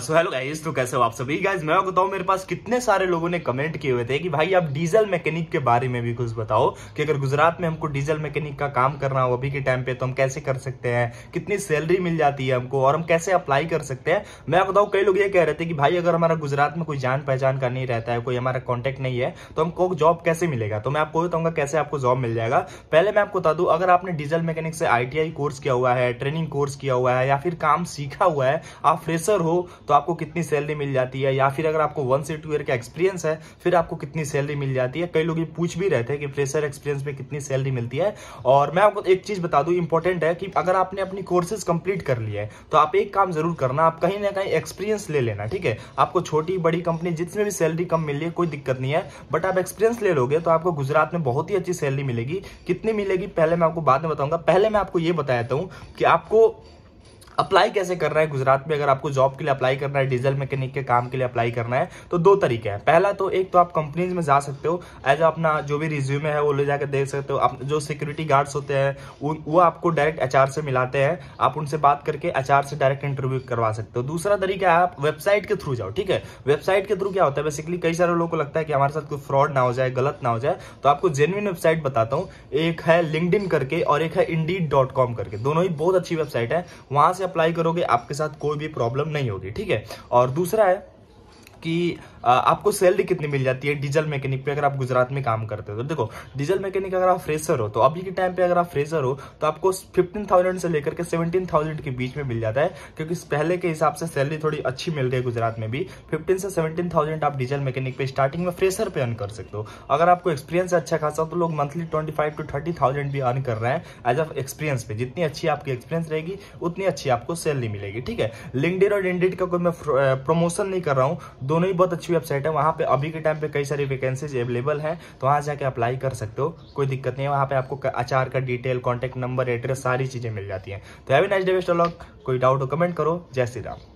so hello guys तो कैसे हो आप सभी गाइस मैं बताऊं मेरे पास कितने सारे लोगों ने कमेंट किए हुए थे कि भाई आप डीजल मैकेनिक के बारे में भी कुछ बताओ कि अगर गुजरात में हमको डीजल मैकेनिक का काम करना हो अभी के टाइम पे तो हम कैसे कर सकते हैं कितनी सैलरी मिल जाती है हमको और हम कैसे अप्लाई कर सकते हैं मैं बताऊँ कई लोग ये कह रहे थे कि भाई अगर हमारा गुजरात में कोई जान पहचान का नहीं रहता है कोई हमारा कॉन्टेक्ट नहीं है तो हमको जॉब कैसे मिलेगा तो मैं आपको बताऊंगा कैसे आपको जॉब मिल जाएगा पहले मैं आपको बता दू अगर आपने डीजल मैकेनिक से आई कोर्स किया हुआ है ट्रेनिंग कोर्स किया हुआ है या फिर काम सीखा हुआ है आप फ्रेशर हो तो आपको कितनी सैलरी मिल जाती है या फिर अगर आपको वन से टू ईयर का एक्सपीरियंस है फिर आपको कितनी सैलरी मिल जाती है कई लोग ये पूछ भी रहे थे कि फ्रेशर एक्सपीरियंस में कितनी सैलरी मिलती है और मैं आपको एक चीज बता दू इंपॉर्टेंट है कि अगर आपने अपनी कोर्सेज कंप्लीट कर लिया है तो आप एक काम जरूर करना आप कहीं ना कहीं एक्सपीरियंस ले लेना ठीक है आपको छोटी बड़ी कंपनी जिसमें भी सैलरी कम मिल रही है कोई दिक्कत नहीं है बट आप एक्सपीरियंस ले लोगे तो आपको गुजरात में बहुत ही अच्छी सैलरी मिलेगी कितनी मिलेगी पहले मैं आपको बाद में बताऊंगा पहले मैं आपको ये बताया हूँ कि आपको अप्लाई कैसे करना है गुजरात में अगर आपको जॉब के लिए अप्लाई करना है डीजल मैकेनिक के काम के लिए अप्लाई करना है तो दो तरीके हैं पहला तो एक तो आप कंपनीज में जा सकते हो एज अपना जो भी रिज्यूमे है वो ले जाकर देख सकते हो आप जो सिक्योरिटी गार्ड्स होते हैं वो आपको डायरेक्ट एच से मिलाते हैं आप उनसे बात करके एच से डायरेक्ट इंटरव्यू करवा सकते हो दूसरा तरीका है आप वेबसाइट के थ्रू जाओ ठीक है वेबसाइट के थ्रू क्या होता है बेसिकली कई सारे लोगों को लगता है कि हमारे साथ कोई फ्रॉड ना हो जाए गलत ना हो जाए तो आपको जेनविन वेबसाइट बताता हूँ एक है लिंकड करके और एक है इंडीड करके दोनों ही बहुत अच्छी वेबसाइट है वहां से से अप्लाई करोगे आपके साथ कोई भी प्रॉब्लम नहीं होगी ठीक है और दूसरा है कि आपको सैलरी कितनी मिल जाती है डीजल मैकेनिक पे अगर आप गुजरात में काम करते हो तो देखो डीजल मैकेनिक अगर आप फ्रेशर हो तो अभी के टाइम पे अगर आप फ्रेशर हो तो आपको फिफ्टीन थाउजेंड से लेकर के 17,000 के बीच में मिल जाता है क्योंकि पहले के हिसाब से सैलरी थोड़ी अच्छी मिल रही है गुजरात में भी फिफ्टीन से सेवनटीन थाउजेंड आप डीजल मैकेनिक पे स्टार्टिंग में फ्रेशर पे अर्न कर सकते हो अगर आपको एक्सपीरियंस अच्छा खासा तो लोग monthly twenty five to thirty thousand भी अर्न कर रहे हैं एज ऑफ एक्सपीरियंस पे जितनी अच्छी आपकी एक्सपीरियंस रहेगी उतनी अच्छी आपको सैलरी मिलेगी ठीक है लिंकडेड और इंडिड का कोई मैं प्रमोशन नहीं कर रहा हूँ दोनों ही बहुत अच्छी वेबसाइट है वहाँ पे अभी के टाइम पे कई सारी वैकेंसीज अवेलेबल हैं तो वहाँ जाके अप्लाई कर सकते हो कोई दिक्कत नहीं है वहाँ पे आपको अचार का डिटेल कॉन्टैक्ट नंबर एड्रेस सारी चीज़ें मिल जाती हैं तो have a nice day best of luck कोई डाउट हो कमेंट करो जय श्री राम